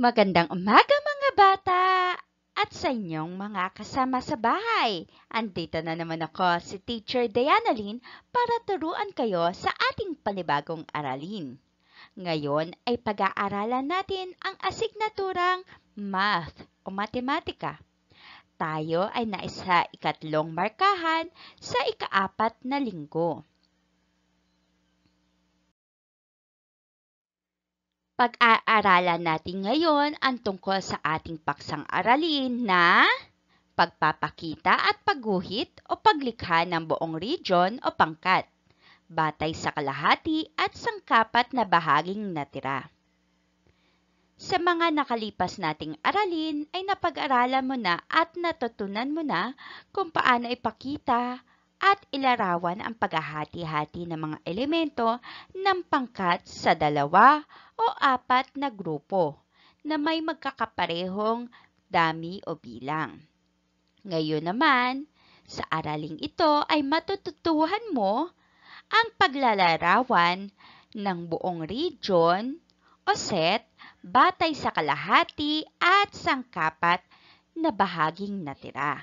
Magandang umaga mga bata! At sa inyong mga kasama sa bahay. Andito na naman ako si Teacher Diana Lynn para turuan kayo sa ating panibagong aralin. Ngayon ay pag-aaralan natin ang asignaturang Math o Matematika. Tayo ay naisa ikatlong markahan sa ikaapat na linggo. Pag-aaralan natin ngayon ang tungkol sa ating paksang aralin na pagpapakita at pagguhit o paglikha ng buong region o pangkat, batay sa kalahati at sangkapat na bahaging natira. Sa mga nakalipas nating aralin ay napag-aralan mo na at natutunan mo na kung paano ipakita at ilarawan ang paghahati-hati ng mga elemento ng pangkat sa dalawa o apat na grupo na may magkakaparehong dami o bilang. Ngayon naman, sa araling ito ay matututuhan mo ang paglalarawan ng buong region o set batay sa kalahati at sangkapat na bahaging natira.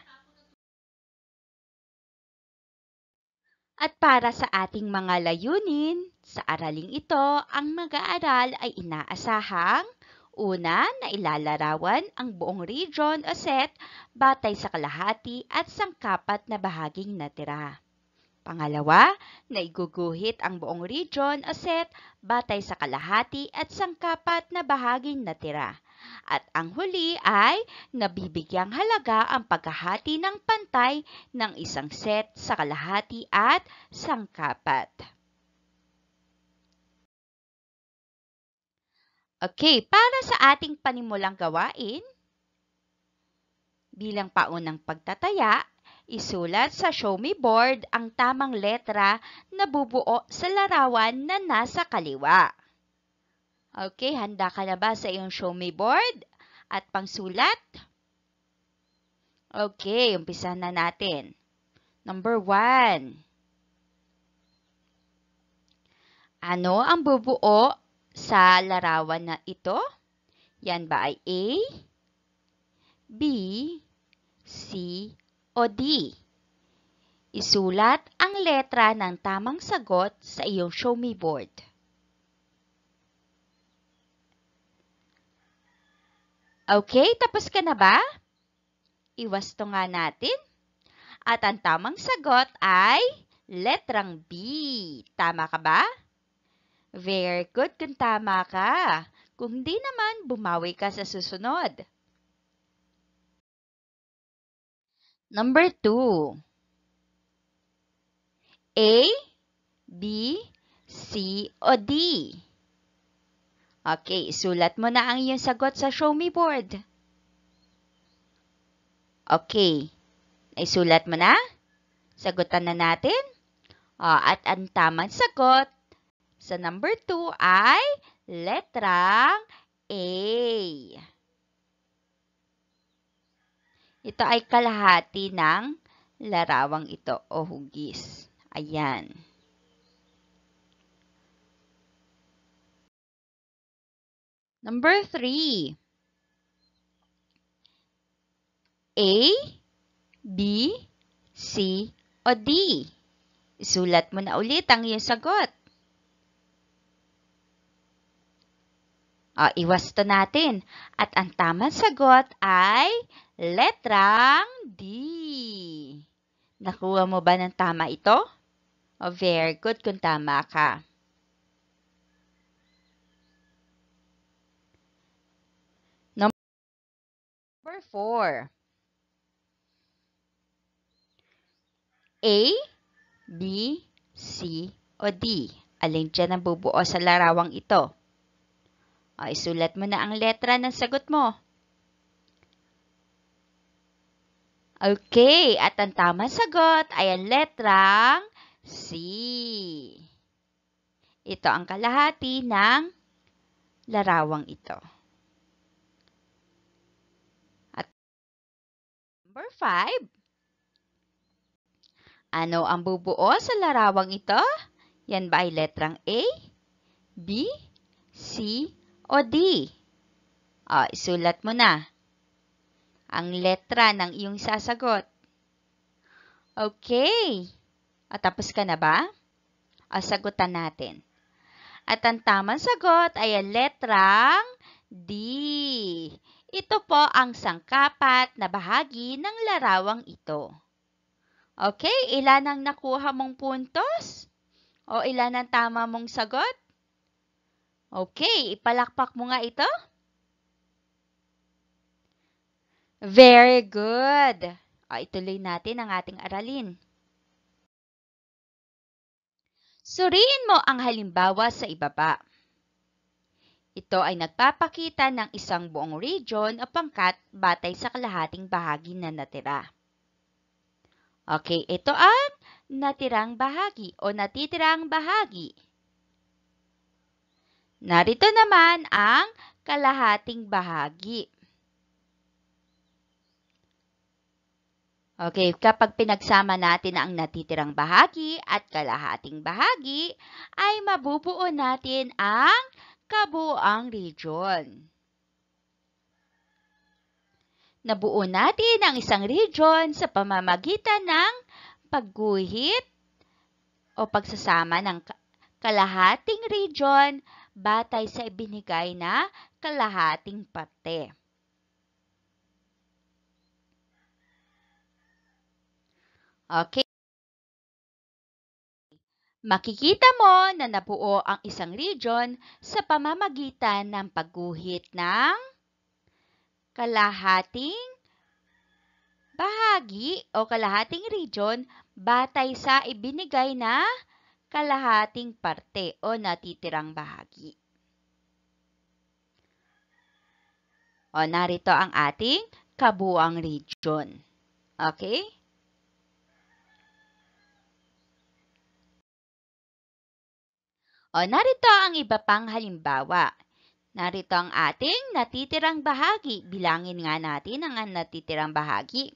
At para sa ating mga layunin, sa araling ito, ang mag-aaral ay inaasahang Una, na ilalarawan ang buong region o set batay sa kalahati at sangkapat na bahaging natira. Pangalawa, na iguguhit ang buong region o set batay sa kalahati at sangkapat na bahaging natira. At ang huli ay nabibigyang halaga ang paghahati ng pantay ng isang set sa kalahati at sangkapat. Okay, para sa ating panimulang gawain, bilang paunang pagtataya, isulat sa show me board ang tamang letra na bubuo sa larawan na nasa kaliwa. Okay, handa ka na ba sa iyong show me board at pangsulat? Okay, umpisa na natin. Number 1. Ano ang bubuo sa larawan na ito? Yan ba ay A, B, C, o D? Isulat ang letra ng tamang sagot sa iyong show me board. Okay, tapos ka na ba? Iwasto nga natin. At ang tamang sagot ay letrang B. Tama ka ba? Very good kung tama ka. Kung hindi naman, bumawi ka sa susunod. Number 2. A, B, C, o D. Okay, sulat mo na ang iyong sagot sa show me board. Okay, naisulat mo na? Sagutan na natin. O, ah, at ang tamang sagot sa number 2 ay letrang A. Ito ay kalahati ng larawang ito o hugis. Ayan. Number three. A, B, C, o D. Isulat mo na ulit ang iyong sagot. O, iwas to natin. At ang tamang sagot ay letrang D. Nakuha mo ba ng tama ito? O, very good kung tama ka. or 4? A, B, C, o D? Alin dyan ang bubuo sa larawang ito? O, isulat mo na ang letra ng sagot mo. Okay, at ang tamang sagot ay ang letrang C. Ito ang kalahati ng larawang ito. Number 5. Ano ang bubuo sa larawang ito? Yan ba ay letrang A, B, C, o D? O, ah, isulat mo na ang letra ng iyong sasagot. Okay. At ah, tapos ka na ba? O, ah, sagutan natin. At ang tamang sagot ay ang letrang D. Ito po ang sangkapat na bahagi ng larawang ito. Okay, ilan ang nakuha mong puntos? O ilan ang tama mong sagot? Okay, ipalakpak mo nga ito. Very good! O, ituloy natin ang ating aralin. Suriin mo ang halimbawa sa ibaba. Ito ay nagpapakita ng isang buong region o pangkat batay sa kalahating bahagi na natira. Okay, ito ang natirang bahagi o natitirang bahagi. Narito naman ang kalahating bahagi. Okay, kapag pinagsama natin ang natitirang bahagi at kalahating bahagi, ay mabubuo natin ang kabuoang region. Nabuo natin ang isang region sa pamamagitan ng pagguhit o pagsasama ng kalahating region batay sa ibinigay na kalahating parte. Okay. Makikita mo na nabuo ang isang region sa pamamagitan ng pagguhit ng kalahating bahagi o kalahating region batay sa ibinigay na kalahating parte o natitirang bahagi. O, narito ang ating kabuang region. Okay? O narito ang iba pang halimbawa. Narito ang ating natitirang bahagi. Bilangin nga natin ang natitirang bahagi.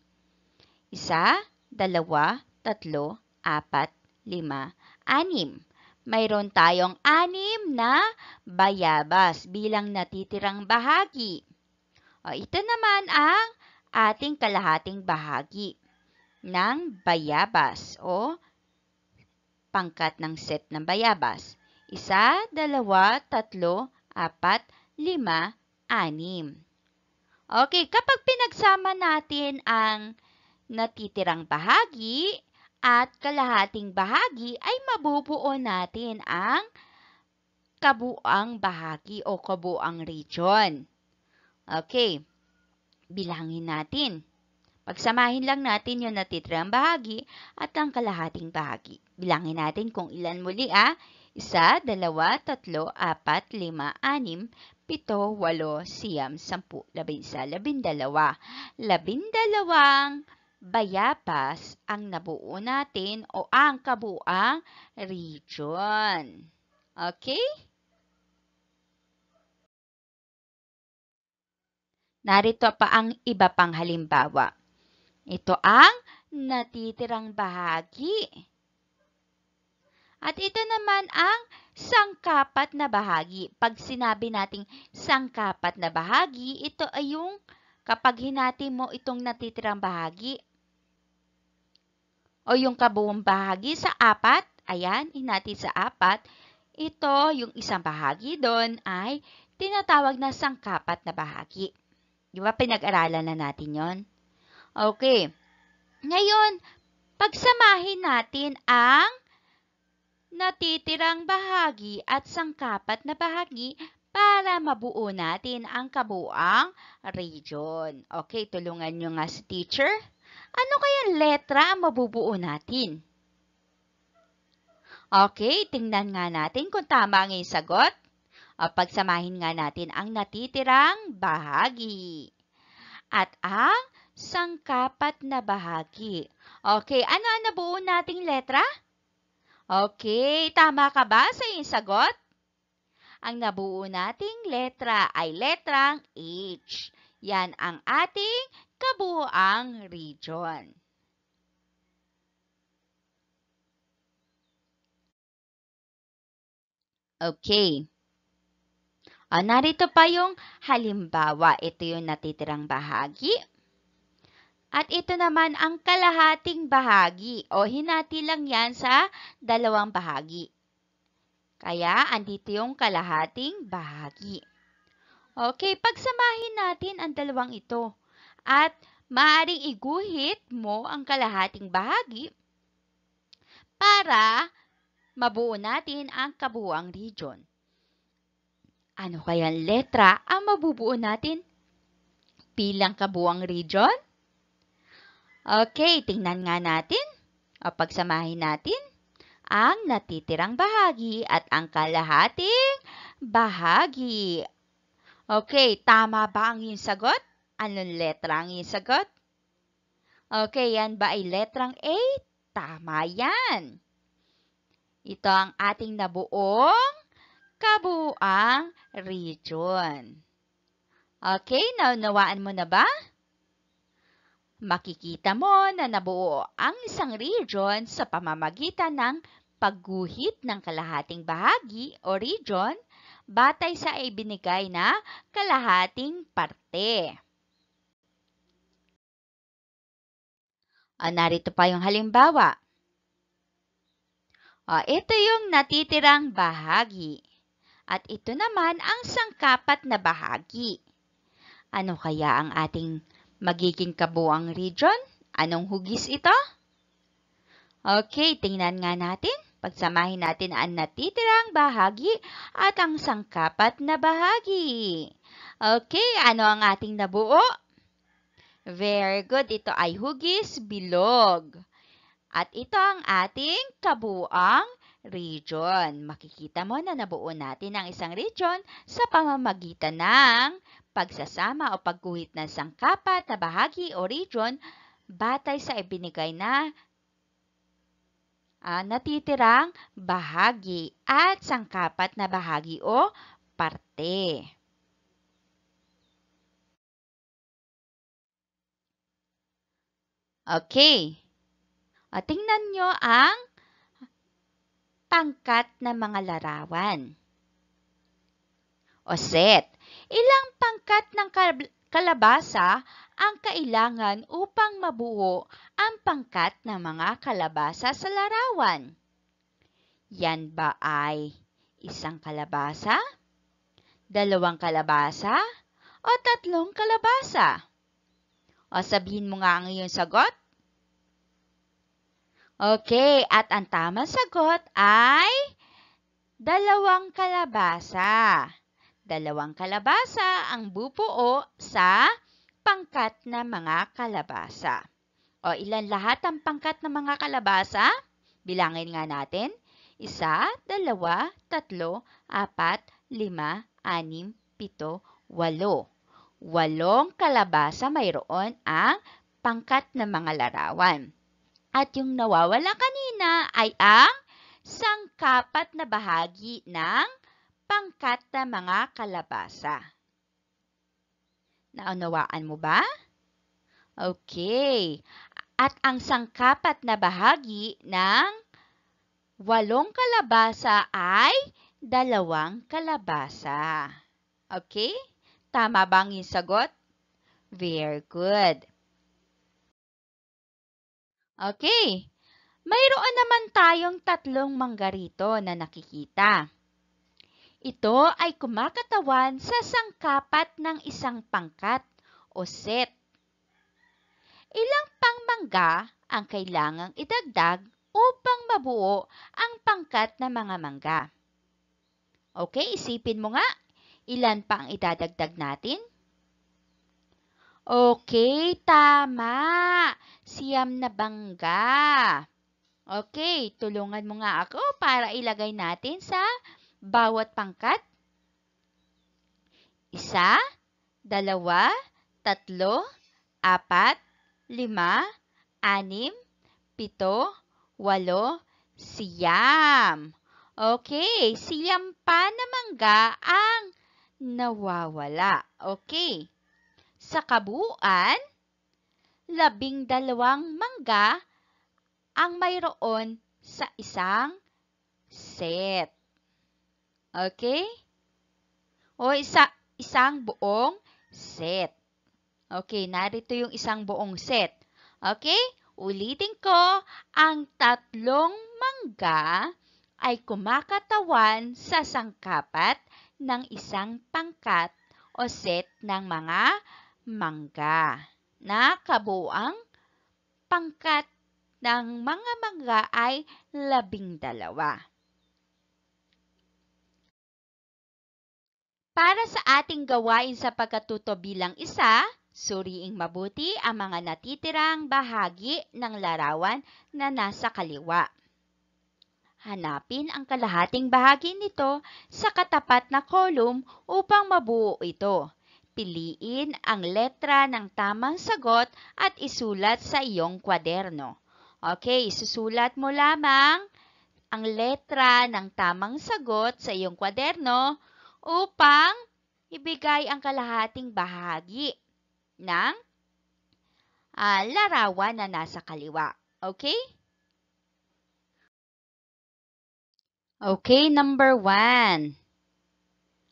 Isa, dalawa, tatlo, apat, lima, anim. Mayroon tayong anim na bayabas bilang natitirang bahagi. O, ito naman ang ating kalahating bahagi ng bayabas o pangkat ng set ng bayabas. Isa, dalawa, tatlo, apat, lima, anim. Okay, kapag pinagsama natin ang natitirang bahagi at kalahating bahagi, ay mabubuo natin ang kabuang bahagi o kabuang region. Okay, bilangin natin. Pagsamahin lang natin yung natitirang bahagi at ang kalahating bahagi. Bilangin natin kung ilan muli ah. Isa, dalawa, tatlo, apat, lima, anim, pito, walo, siyam, sampu, labinsa, labindalawa. Labindalawang bayapas ang nabuo natin o ang kabuang region. Okay? Narito pa ang iba pang halimbawa. Ito ang natitirang bahagi at ito naman ang sangkapat na bahagi. Pag sinabi nating sangkapat na bahagi, ito ay yung kapag hinati mo itong natitirang bahagi o yung kabuong bahagi sa apat, ayan, hinati sa apat, ito, yung isang bahagi doon ay tinatawag na sangkapat na bahagi. Di ba? Pinag-aralan na natin yon. Okay. Ngayon, pagsamahin natin ang natitirang bahagi at sangkapat na bahagi para mabuo natin ang kabuang region. Okay, tulungan nyo nga si teacher. Ano kayang letra ang mabubuo natin? Okay, tingnan nga natin kung tama ang sagot. O pagsamahin nga natin ang natitirang bahagi. At ang sangkapat na bahagi. Okay, ano ang nabuo nating letra? Letra? Okay, tama ka ba sa iyong sagot? Ang nabuo nating letra ay letrang H. Yan ang ating kabuoang region. Okay. O, ah, narito pa yung halimbawa. Ito yung natitirang bahagi. At ito naman ang kalahating bahagi o hinati lang yan sa dalawang bahagi. Kaya, andito yung kalahating bahagi. Okay, pagsamahin natin ang dalawang ito. At maaaring iguhit mo ang kalahating bahagi para mabuo natin ang kabuuang region. Ano kayang letra ang mabubuo natin? Bilang kabuuang region? Okay, tingnan nga natin. O pagsamahin natin ang natitirang bahagi at ang kalahating bahagi. Okay, tama ba ang iyong sagot? Anong letra ang iyong sagot? Okay, yan ba ay letrang A? Tama yan. Ito ang ating nabuong kabuuang region. Okay, naunawaan mo na ba? makikita mo na nabuo ang isang region sa pamamagitan ng pagguhit ng kalahating bahagi o region batay sa ibinigay na kalahating parte. O, narito pa yung halimbawa. O, ito yung natitirang bahagi. At ito naman ang sangkapat na bahagi. Ano kaya ang ating Magiging kabuang region? Anong hugis ito? Okay, tingnan nga natin. Pagsamahin natin ang natitirang bahagi at ang sangkapat na bahagi. Okay, ano ang ating nabuo? Very good. Ito ay hugis bilog. At ito ang ating kabuang region. Makikita mo na nabuo natin ang isang region sa pamamagitan ng pagsasama o pagguhit ng sangkapat na bahagi o region batay sa ibinigay na uh, natitirang bahagi at sangkapat na bahagi o parte. Okay. O, ah, tingnan nyo ang pangkat ng mga larawan. O set. Ilang pangkat ng kalabasa ang kailangan upang mabuo ang pangkat ng mga kalabasa sa larawan? Yan ba ay isang kalabasa, dalawang kalabasa, o tatlong kalabasa? O sabihin mo nga ang iyong sagot. Okay, at ang tamang sagot ay dalawang kalabasa dalawang kalabasa ang bubuo sa pangkat na mga kalabasa. O ilan lahat ang pangkat ng mga kalabasa? Bilangin nga natin. Isa, dalawa, tatlo, apat, lima, anim, pito, walo. Walong kalabasa mayroon ang pangkat ng mga larawan. At yung nawawala kanina ay ang sangkapat na bahagi ng pangkat na mga kalabasa. Naunawaan mo ba? Okay. At ang sangkapat na bahagi ng walong kalabasa ay dalawang kalabasa. Okay? Tama bang ang sagot? Very good. Okay. Mayroon naman tayong tatlong manggarito na nakikita. Ito ay kumakatawan sa sangkapat ng isang pangkat o set. Ilang pangmangga ang kailangang idagdag upang mabuo ang pangkat ng mga mangga. Okay, isipin mo nga, ilan pa ang idadagdag natin? Okay, tama. Siyam na bangga. Okay, tulungan mo nga ako para ilagay natin sa bawat pangkat? Isa, dalawa, tatlo, apat, lima, anim, pito, walo, siyam. Okay, siyam pa namangga ang nawawala. Okay. Sa kabuuan, labing dalawang mangga ang mayroon sa isang set. Okay? O isa, isang buong set. Okay, narito yung isang buong set. Okay? Ulitin ko, ang tatlong mangga ay kumakatawan sa sangkapat ng isang pangkat o set ng mga mangga na kabuang pangkat ng mga mangga ay labing dalawa. Para sa ating gawain sa pagkatuto bilang isa, suriing mabuti ang mga natitirang bahagi ng larawan na nasa kaliwa. Hanapin ang kalahating bahagi nito sa katapat na kolum upang mabuo ito. Piliin ang letra ng tamang sagot at isulat sa iyong kwaderno. Okay, susulat mo lamang ang letra ng tamang sagot sa iyong kwaderno upang ibigay ang kalahating bahagi ng uh, larawan na nasa kaliwa. Okay? Okay, number one.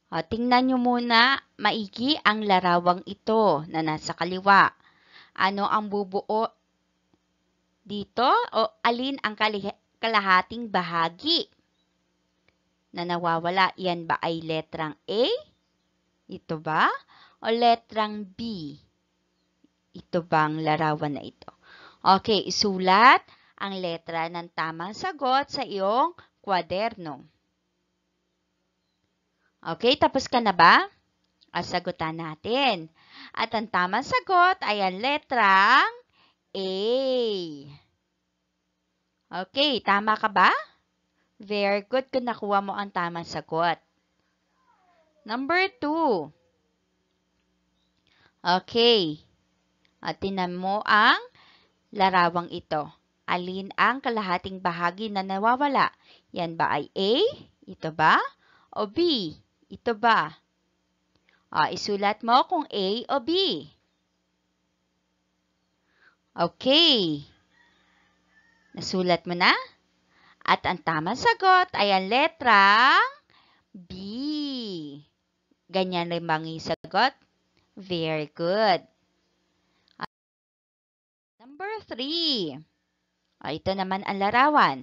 O, tingnan nyo muna maigi ang larawang ito na nasa kaliwa. Ano ang bubuo dito? O, alin ang kalahating bahagi na nawawala. Yan ba ay letrang A? Ito ba? O letrang B? Ito bang larawan na ito? Okay, isulat ang letra ng tamang sagot sa iyong kwaderno. Okay, tapos ka na ba? Asagutan natin. At ang tamang sagot ay ang letrang A. Okay, tama ka ba? Very good kung nakuha mo ang tamang sagot. Number 2. Okay. At tinan mo ang larawang ito. Alin ang kalahating bahagi na nawawala? Yan ba ay A? Ito ba? O B? Ito ba? O, ah, isulat mo kung A o B. Okay. Nasulat mo na? At ang tamang sagot ay ang letrang B. Ganyan rin bang sagot? Very good. Number 3. O, ah, ito naman ang larawan.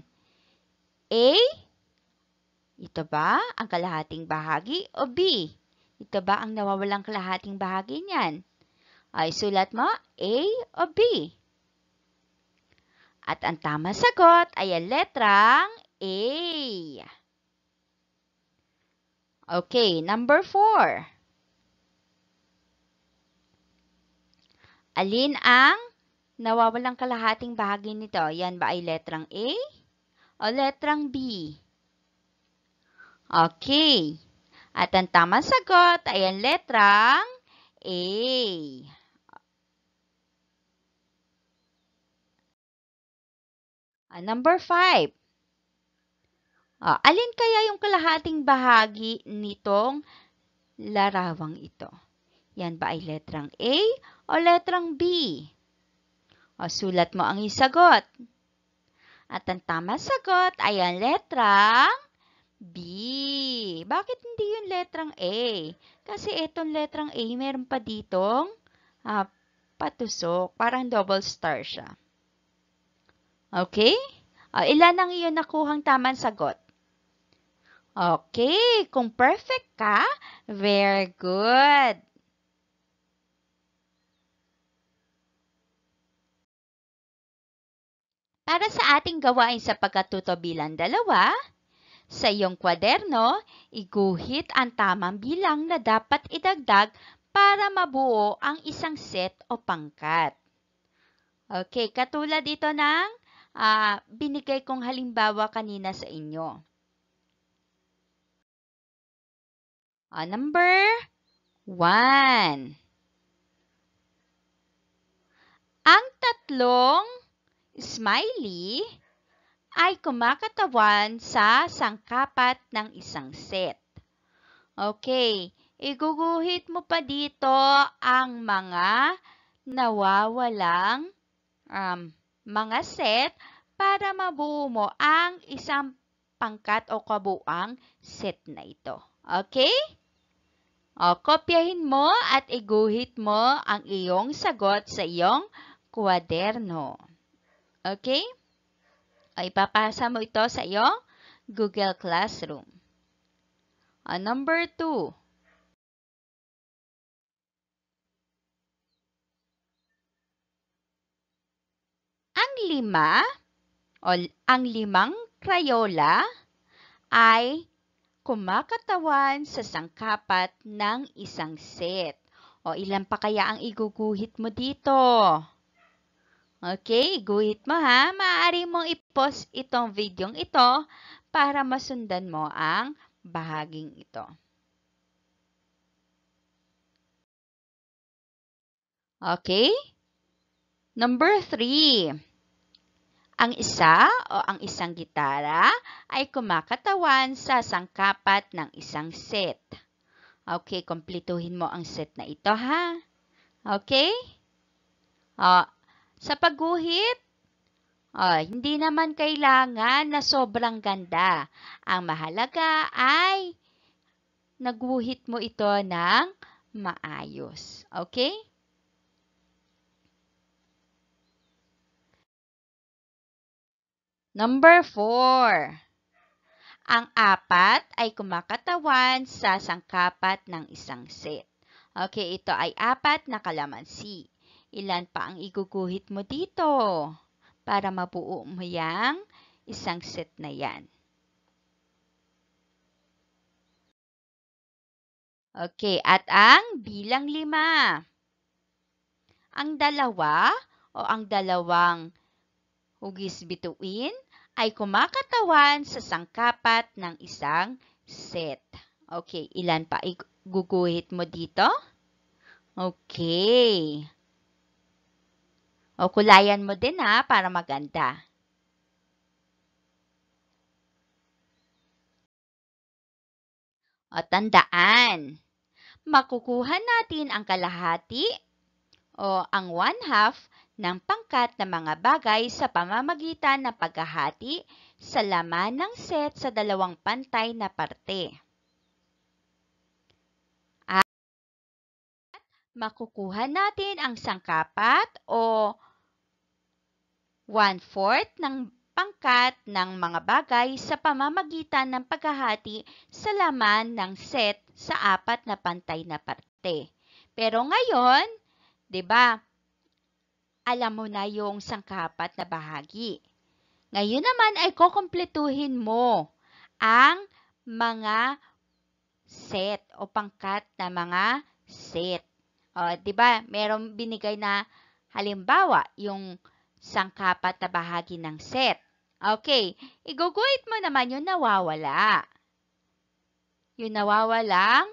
A. Ito ba ang kalahating bahagi o B? Ito ba ang nawawalang kalahating bahagi niyan? Ay, sulat mo A o B? At ang tamang sagot ay ang letrang A. Okay, number 4. Alin ang nawawalang kalahating bahagi nito? Yan ba ay letrang A o letrang B? Okay. At ang tamang sagot ay ang letrang A. Uh, number 5. Uh, ah, alin kaya yung kalahating bahagi nitong larawang ito? Yan ba ay letrang A o letrang B? O ah, sulat mo ang isagot. At ang tamang sagot ay ang letrang B. Bakit hindi yung letrang A? Kasi itong letrang A meron pa ditong uh, patusok. Parang double star siya. Okay? O, ah, ilan ang iyon nakuhang tamang sagot? Okay, kung perfect ka, very good. Para sa ating gawain sa pagkatuto bilang dalawa, sa iyong kwaderno, iguhit ang tamang bilang na dapat idagdag para mabuo ang isang set o pangkat. Okay, katulad ito ng uh, binigay kong halimbawa kanina sa inyo. Uh, number 1. Ang tatlong smiley ay kumakatawan sa sangkapat ng isang set. Okay, iguguhit mo pa dito ang mga nawawalang um, mga set para mabuo mo ang isang pangkat o kabuang set na ito. Okay? O, kopyahin mo at iguhit mo ang iyong sagot sa iyong kwaderno. Okay? O, ipapasa mo ito sa iyong Google Classroom. O, number 2. lima, o ang limang krayola ay kumakatawan sa sangkapat ng isang set. O ilan pa kaya ang iguguhit mo dito? Okay, guhit mo ha. Maaari mong i-pause itong videong ito para masundan mo ang bahaging ito. Okay? Number 3. Ang isa o ang isang gitara ay kumakatawan sa sangkapat ng isang set. Okay, kompletuhin mo ang set na ito ha. Okay? O, sa pagguhit, o, hindi naman kailangan na sobrang ganda. Ang mahalaga ay naguhit mo ito ng maayos. Okay? Number 4. Ang apat ay kumakatawan sa sangkapat ng isang set. Okay, ito ay apat na kalamansi. Ilan pa ang iguguhit mo dito para mabuo mo yang isang set na yan? Okay, at ang bilang lima. Ang dalawa o ang dalawang hugis bituin ay kumakatawan sa sangkapat ng isang set. Okay, ilan pa iguguhit mo dito? Okay. O kulayan mo din ha, ah, para maganda. O tandaan, makukuha natin ang kalahati o ang one-half ng pangkat ng mga bagay sa pamamagitan ng paghahati sa laman ng set sa dalawang pantay na parte. At makukuha natin ang sangkapat o one-fourth ng pangkat ng mga bagay sa pamamagitan ng paghahati sa laman ng set sa apat na pantay na parte. Pero ngayon, 'Di ba? Alam mo na yung sangkapat na bahagi. Ngayon naman ay kukumpletuhin mo ang mga set o pangkat na mga set. O, 'di ba? Merong binigay na halimbawa yung sangkapat na bahagi ng set. Okay, iguguhit mo naman yung nawawala. Yung nawawalang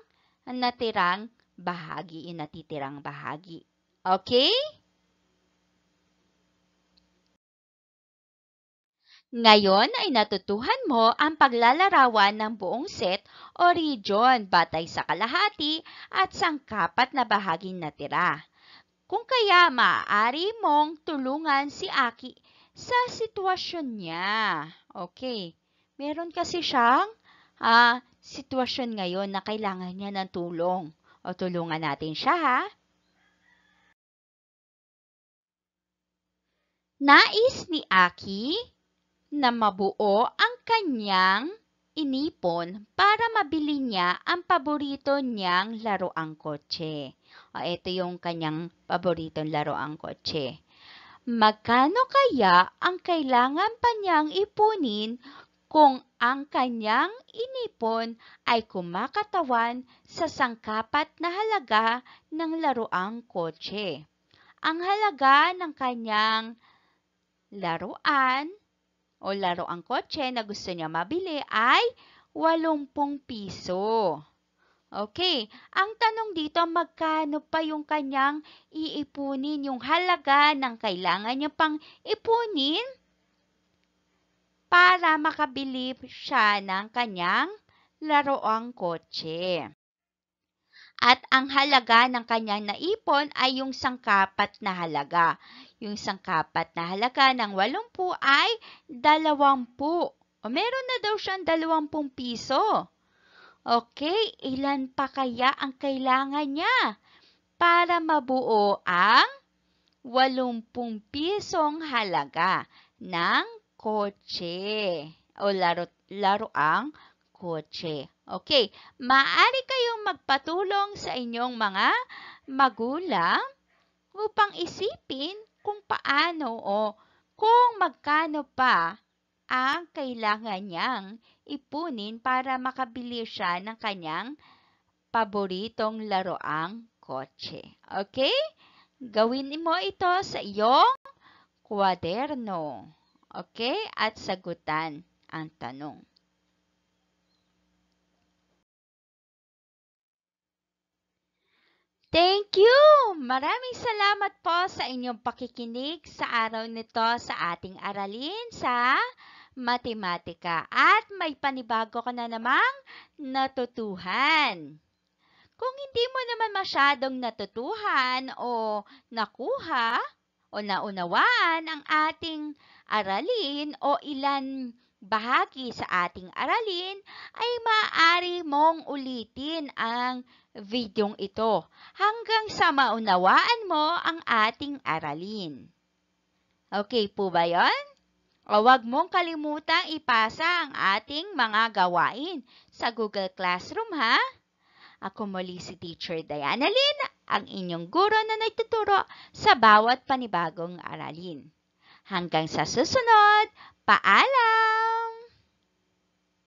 natirang bahagi, yung natitirang bahagi. Okay? Ngayon ay natutuhan mo ang paglalarawan ng buong set o region batay sa kalahati at sangkapat na bahaging natira. Kung kaya maaari mong tulungan si Aki sa sitwasyon niya. Okay, meron kasi siyang ah, sitwasyon ngayon na kailangan niya ng tulong. O tulungan natin siya ha. Nais ni Aki na mabuo ang kanyang inipon para mabili niya ang paborito niyang laruang kotse. O, ito yung kanyang paboritong laruang kotse. Magkano kaya ang kailangan pa niyang ipunin kung ang kanyang inipon ay kumakatawan sa sangkapat na halaga ng laruang kotse? Ang halaga ng kanyang laruan o laruang kotse na gusto niya mabili ay 80 piso. Okay, ang tanong dito, magkano pa yung kanyang iipunin, yung halaga ng kailangan niya pang ipunin para makabili siya ng kanyang laroang kotse. At ang halaga ng kanyang naipon ay yung sangkapat na halaga. Yung sangkapat na halaga ng 80 ay 20. O meron na daw siyang 20 piso. Okay, ilan pa kaya ang kailangan niya para mabuo ang 80 pisong halaga ng kotse o laro, laruang kotse. Okay, maaari kayong magpatulong sa inyong mga magulang upang isipin kung paano o kung magkano pa ang kailangan niyang ipunin para makabili siya ng kanyang paboritong laroang kotse. Okay? Gawin mo ito sa iyong kwaderno. Okay? At sagutan ang tanong. Thank you! Maraming salamat po sa inyong pakikinig sa araw nito sa ating aralin sa matematika. At may panibago ka na namang natutuhan. Kung hindi mo naman masyadong natutuhan o nakuha o naunawaan ang ating aralin o ilan bahagi sa ating aralin, ay maaari mong ulitin ang videong ito hanggang sa maunawaan mo ang ating aralin. Okay po ba yon? O huwag mong kalimutang ipasa ang ating mga gawain sa Google Classroom ha? Ako muli si Teacher Diana Lynn, ang inyong guro na nagtuturo sa bawat panibagong aralin. Hanggang sa susunod, paalam!